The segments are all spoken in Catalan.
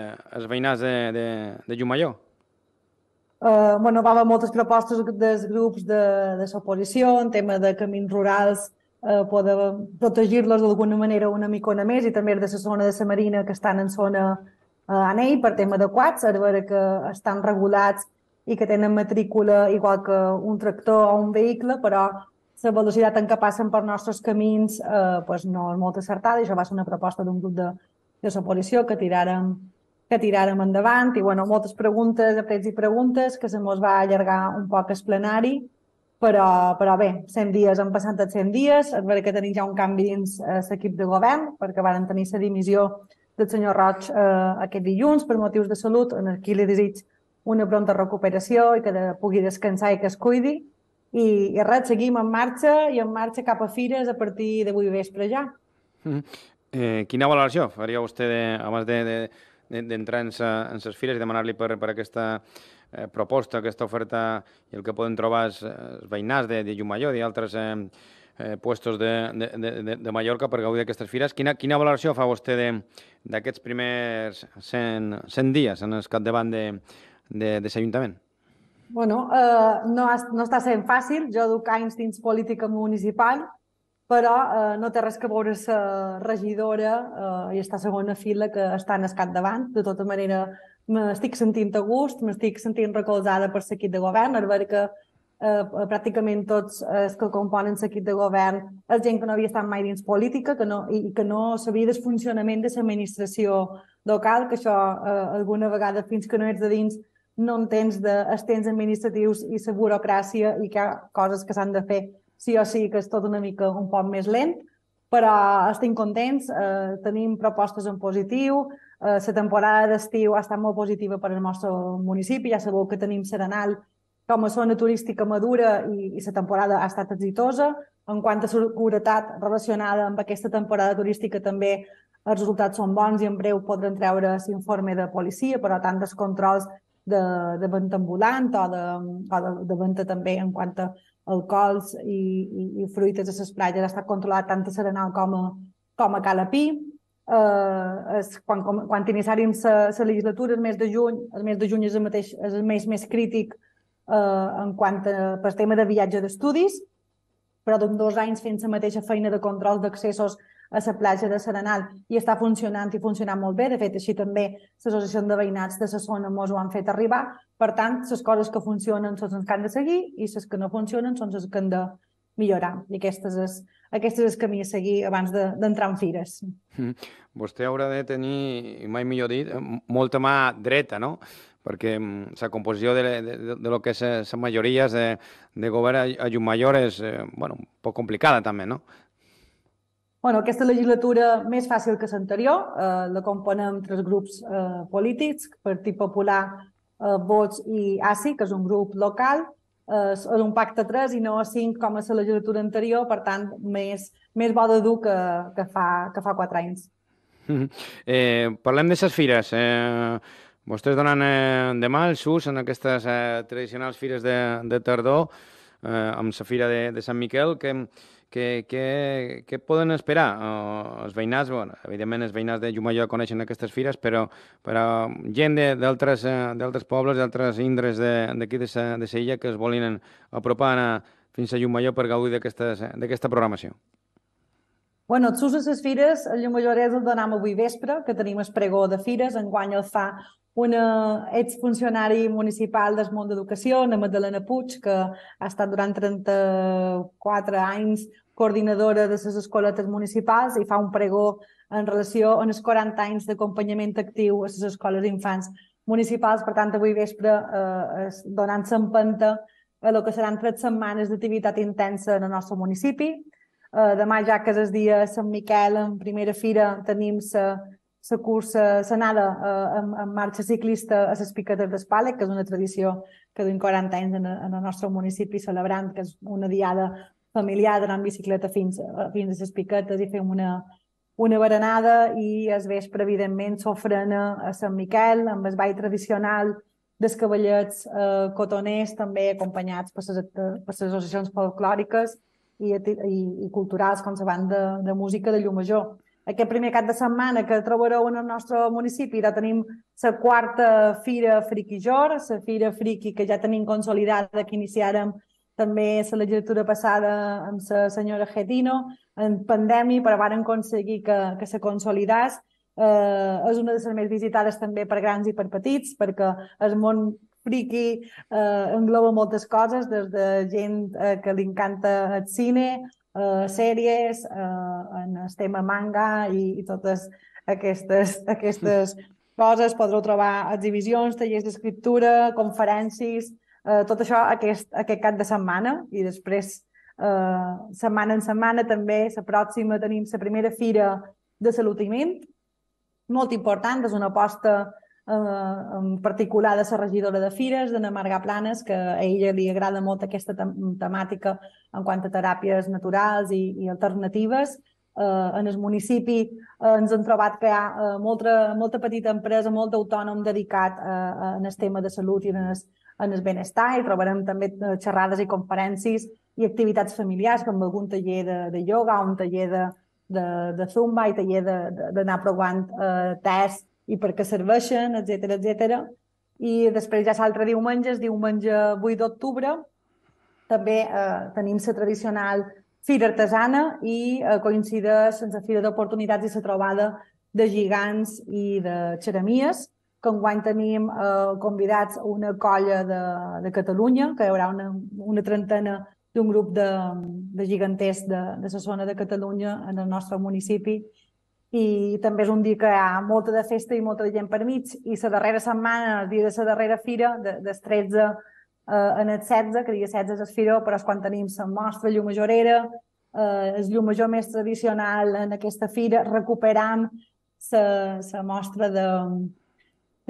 Eh, els veïnats de, de, de Llumayó? Uh, eh, bueno, va haver moltes propostes dels grups de, de l'oposició en tema de camins rurals, eh, uh, poder protegir-los d'alguna manera una micona més i també de la zona de la Marina que estan en zona eh, uh, anell per tema de quads, a veure que estan regulats i que tenen matrícula igual que un tractor o un vehicle, però la velocitat en què passen per nostres camins eh, pues no és molt acertada i això va ser una proposta d'un grup de, de la policia que tiràrem que tiràrem endavant i bueno, moltes preguntes, aprets i preguntes, que se mos va allargar un poc el plenari, però, però bé, 100 dies, han passat els 100 dies, és veritat que tenim ja un canvi dins eh, l'equip de govern, perquè varen tenir la dimissió del senyor Roig eh, aquest dilluns per motius de salut, en aquí li desig una pronta recuperació i que de, pugui descansar i que es cuidi. I, I res, seguim en marxa i en marxa cap a Fires a partir d'avui vespre ja. Mm -hmm. eh, quina valoració faria vostè de, abans de, de, d'entrar en les files i demanar-li per, per aquesta eh, proposta, aquesta oferta i el que poden trobar els, els eh, veïnats de, de Llumalló i altres eh, eh, puestos de, de, de, de Mallorca per gaudir d'aquestes fires. Quina, quina valoració fa vostè d'aquests primers 100, 100 dies en el cap de, de, de l'Ajuntament? Bueno, eh, no, no està sent fàcil. Jo duc anys dins política municipal, però eh, no té res que veure la regidora eh, i està a segona fila que està en escat davant. De tota manera, m'estic sentint a gust, m'estic sentint recolzada per l'equip de govern, a veure que eh, pràcticament tots els que componen l'equip de govern és gent que no havia estat mai dins política que no, i que no sabia del funcionament de l'administració local, que això eh, alguna vegada fins que no ets de dins no entens dels de, temps administratius i la burocràcia i que hi ha coses que s'han de fer sí o sí que és tot una mica un poc més lent, però estem contents, eh, tenim propostes en positiu, eh, la temporada d'estiu ha estat molt positiva per al nostre municipi, ja sabeu que tenim Serenal com a zona turística madura i, i la temporada ha estat exitosa. En quant a seguretat relacionada amb aquesta temporada turística també els resultats són bons i en breu podran treure l'informe de policia, però tant dels controls de, de venta ambulant o de, o de, de venda també en quant a alcohols i, i, i fruites a les platges està controlat tant a Serenal com a, com a Calapí. Eh, es, quan, com, quan iniciàrem la legislatura, el mes de juny, el mes de juny és el, mateix, és el mes més crític eh, en quant a, per tema de viatge d'estudis, però d'un dos anys fent la mateixa feina de control d'accessos a la platja de Serenal i està funcionant i funcionant molt bé. De fet, així també l'associació de veïnats de la zona mos ho han fet arribar. Per tant, les coses que funcionen són les que han de seguir i les que no funcionen són les que han de millorar. I aquestes és, aquest és el camí a seguir abans d'entrar de, en fires. Mm-hmm. Vostè haurà de tenir, mai millor dit, molta mà dreta, no? perquè mm, la composició de, de, de lo que és eh, la majoria de, de govern a Llum Major és eh, bueno, un poc complicada també, no? Bueno, aquesta legislatura més fàcil que l'anterior, eh, la componem tres grups eh, polítics, Partit Popular, eh, Vots i ASI, que és un grup local, eh, és un pacte 3 i no 5 com a la legislatura anterior, per tant, més, més bo de dur que, que, fa, que fa quatre anys. Mhm. Eh, parlem de les fires. Eh, vostès donen eh, demà el ús en aquestes eh, tradicionals fires de, de tardor, eh, amb la fira de, de Sant Miquel, que què, què, què poden esperar uh, els veïnats? Bueno, evidentment, els veïnats de Llumayó coneixen aquestes fires, però, però gent eh, d'altres pobles, d'altres indres d'aquí de, de, sa, de Sella que es volin apropar a, fins a Llumayó per gaudir d'aquesta programació. Bueno, Sus a les fires, a és el donam avui vespre, que tenim el pregó de fires, guany el fa una exfuncionari municipal del món d'educació, la Magdalena Puig, que ha estat durant 34 anys coordinadora de les escoletes municipals i fa un pregó en relació amb els 40 anys d'acompanyament actiu a les escoles d'infants municipals. Per tant, avui vespre eh, donant-se penta a el que seran tres setmanes d'activitat intensa en el nostre municipi. Eh, demà, ja que és el dia Sant Miquel, en primera fira tenim la la cursa, s'anada eh, en, en marxa ciclista a les Picates d'Espàlec, que és una tradició que duim 40 anys en, en el nostre municipi celebrant, que és una diada familiar d'anar amb bicicleta fins, fins a les piquetes i fem una, una berenada i es vespre, evidentment, s'ofrena a Sant Miquel amb el ball tradicional dels cavallets eh, cotoners, també acompanyats per les, per les associacions folclòriques i, i, i culturals, com la banda de, de música de Llumajor. Aquest primer cap de setmana que trobareu en el nostre municipi ja tenim la quarta Fira Friquijor, Jor, la Fira Friqui que ja tenim consolidada, que iniciàrem també la legislatura passada amb la senyora Getino, en pandèmia, però varen aconseguir que, que se consolidàs. Eh, és una de les més visitades també per grans i per petits, perquè el món friki eh, engloba moltes coses, des de gent eh, que li encanta el cine, eh, sèries, eh, en el tema manga i, i totes aquestes, aquestes coses. Podreu trobar exhibicions, tallers d'escriptura, conferències, eh, tot això aquest, aquest cap de setmana i després eh, setmana en setmana també la pròxima tenim la primera fira de salutiment, molt important, és una aposta eh, en particular de la regidora de Fires, d'Anna Marga Planes, que a ella li agrada molt aquesta temàtica en quant a teràpies naturals i, i alternatives, eh, en el municipi eh, ens hem trobat que hi ha eh, molta, molta petita empresa, molt autònom dedicat eh, en el tema de salut i en el, en el benestar i trobarem també eh, xerrades i conferències i activitats familiars com algun taller de, de yoga, un taller de, de, de zumba i taller d'anar provant eh, tests i per què serveixen, etc etc. I després ja l'altre diumenge, és diumenge 8 d'octubre, també eh, tenim la tradicional Fira Artesana i eh, coincideix amb la Fira d'Oportunitats i la trobada de gegants i de xeramies que enguany tenim eh, convidats a una colla de, de Catalunya, que hi haurà una, una trentena d'un grup de, de giganters de, de la zona de Catalunya en el nostre municipi i també és un dia que hi ha molta de festa i molta de gent per mig i la darrera setmana, el dia de la darrera fira, de, des 13 eh, en el 16, que el dia 16 és el firó, però és quan tenim la mostra llum majorera, eh, el llum major més tradicional en aquesta fira, recuperant la mostra de,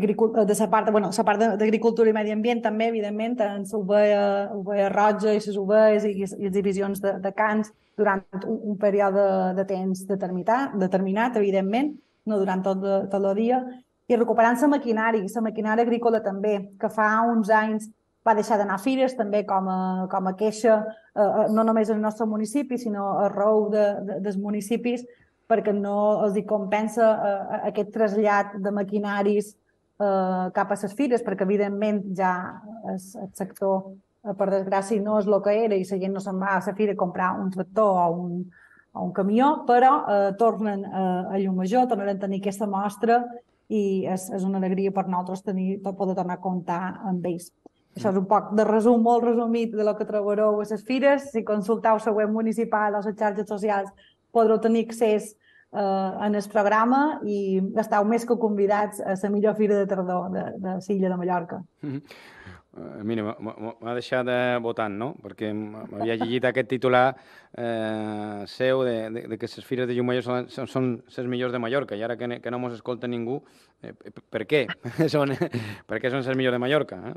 de la part, bueno, la part d'agricultura i medi ambient també, evidentment, en l'ovella ovella roja i les ovelles i, i les divisions de, de cans durant un, un període de temps determinat, determinat evidentment, no durant tot, de, tot el dia, i recuperant la maquinària, la maquinària agrícola també, que fa uns anys va deixar d'anar a fires també com a, com a queixa, eh, eh no només al nostre municipi, sinó raó de, de, dels municipis, perquè no els hi compensa eh, aquest trasllat de maquinaris eh, cap a les fires, perquè evidentment ja es, el sector, eh, per desgràcia, no és el que era i la gent no se'n va a la fira a comprar un tractor o un, o un camió, però eh, tornen eh, a Major, tornen a tenir aquesta mostra i és, és una alegria per nosaltres tenir, poder tornar a comptar amb ells. Això és un poc de resum, molt resumit, de lo que trobareu a les fires. Si consulteu la web municipal o les xarxes socials podreu tenir accés a eh, en el programa i esteu més que convidats a la millor fira de tardor de, de l'illa de Mallorca. Mm -hmm. Mira, m'ha deixat de votar, no? Perquè m'havia llegit aquest titular eh, seu de, de, de que les fires de Llumallor són, són, són les millors de Mallorca i ara que, ne, que no mos escolta ningú Eh, per què? són, per què són les millors de Mallorca? Eh?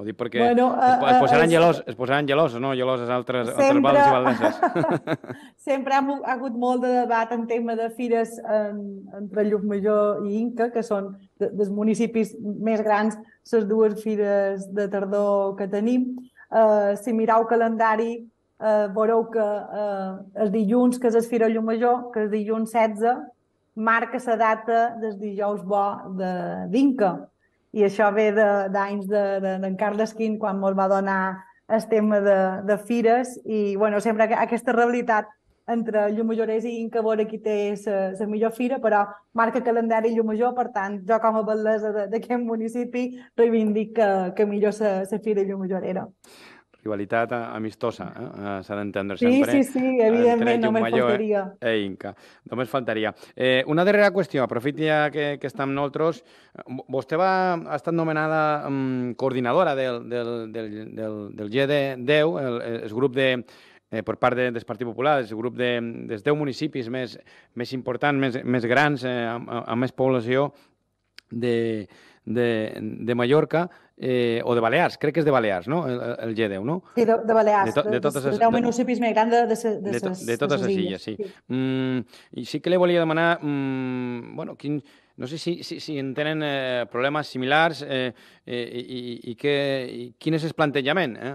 Ho dic perquè bueno, uh, es, eh, es posaran uh, eh, gelos, es posaran gelos, no? Geloses altres, sempre, altres vals i valdeses. sempre ha, hagut molt de debat en tema de fires en, entre Major i Inca, que són de, dels municipis més grans, les dues fires de tardor que tenim. Uh, si mireu calendari, uh, veureu que uh, el dilluns, que és el Fira Llumajor, que és dilluns 16, marca la data del dijous bo de d'Inca. I això ve d'anys de, d'en de, de, Carles Quint, quan ens va donar el tema de, de fires. I bueno, sempre aquesta rivalitat entre Llumajorès i Inca, veure qui té la millor fira, però marca calendari Llumajor, per tant, jo com a batlesa d'aquest municipi reivindic que, que millor la fira Llumajorera. era rivalitat eh, amistosa, eh, eh? s'ha d'entendre sí, sempre. Sí, sí, sí, eh, evidentment, només Mayo, faltaria. Eh? E Inca, només faltaria. Eh, una darrera qüestió, aprofiti ja que, que està amb nosaltres. Vostè va, ha estat nomenada um, coordinadora del, del, del, del, del GD10, el, el grup de, eh, per part de, del Partit Popular, és el grup de, dels 10 municipis més, més importants, més, més grans, eh, amb, amb més població de, de, de Mallorca, eh, o de Balears, crec que és de Balears, no? El, el G10, no? Sí, de, de Balears, de, to, de totes les, el municipis més gran de, de, de, de, de totes les illes, sí. sí. Mm, I sí que li volia demanar, mm, bueno, quin, no sé si, si, si en tenen eh, problemes similars eh, eh, i, i, que, i quin és el plantejament eh,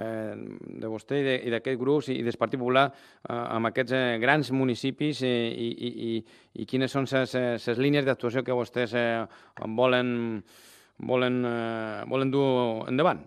eh, de vostè i d'aquest grup i del Partit Popular eh, amb aquests eh, grans municipis eh, i, i, i, i quines són les eh, línies d'actuació que vostès eh, volen volen, eh, volen dur endavant?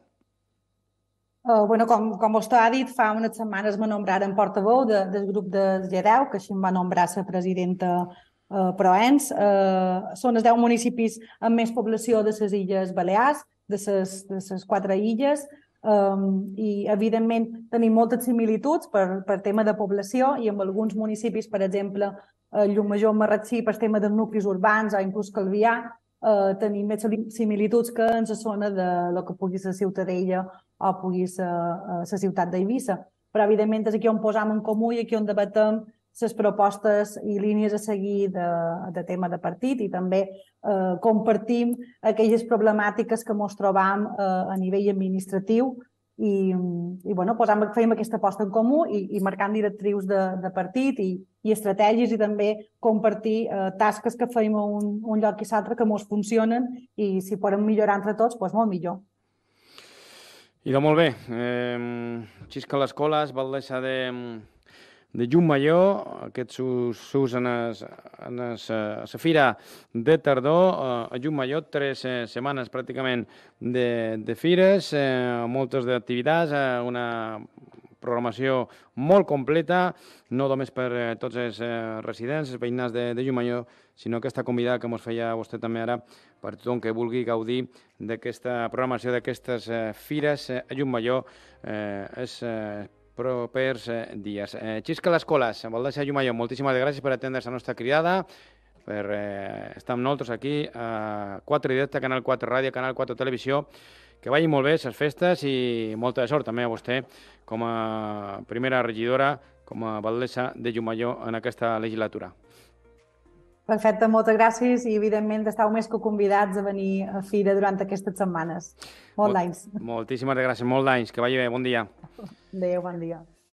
Uh, bueno, com, com vostè ha dit, fa unes setmanes me nombraren portaveu de, del grup de G10, que així em va nombrar la presidenta uh, Proens. Uh, són els 10 municipis amb més població de les illes Balears, de les, de les quatre illes, um, i evidentment tenim moltes similituds per, per tema de població i amb alguns municipis, per exemple, eh, Llumajor, Marratxí, per tema dels nuclis urbans o inclús Calvià, eh, tenim més similituds que en la zona de lo que pugui ser Ciutadella o pugui ser eh, la ciutat d'Eivissa. Però, evidentment, és aquí on posam en comú i aquí on debatem les propostes i línies a seguir de, de tema de partit i també eh, compartim aquelles problemàtiques que ens trobam eh, a nivell administratiu i, mm, i bueno, pues, fèiem aquesta aposta en comú i, i marcant directrius de, de partit i, i estratègies i també compartir eh, tasques que fèiem a un, un lloc i l'altre que ens funcionen i si podem millorar entre tots, pues, doncs molt millor. I molt bé. Eh, Xisca l'escola es va deixar de, de Llucmalló, aquest s'ús en, a la eh, fira de tardor, eh, a major, tres eh, setmanes pràcticament de, de fires, eh, moltes d'activitats, una programació molt completa, no només per tots els residents, els veïnats de, de Llucmalló, sinó aquesta convidada que ens feia vostè també ara per tothom que vulgui gaudir d'aquesta programació d'aquestes fires a Llucmalló. Eh, és eh, propers eh, dies. Eh, Xisca les coles, Valdaixa Llumalló, moltíssimes gràcies per atendre la nostra cridada, per eh, estar amb nosaltres aquí a 4 Directe, Canal 4 Ràdio, Canal 4 Televisió, que vagi molt bé les festes i molta sort també a vostè com a primera regidora, com a batlessa de Llumalló en aquesta legislatura. Perfecte, moltes gràcies i evidentment esteu més que convidats a venir a Fira durant aquestes setmanes. Molt d'anys. Moltíssimes gràcies, molt d'anys. Que vagi bé, bon dia. Adéu, bon dia.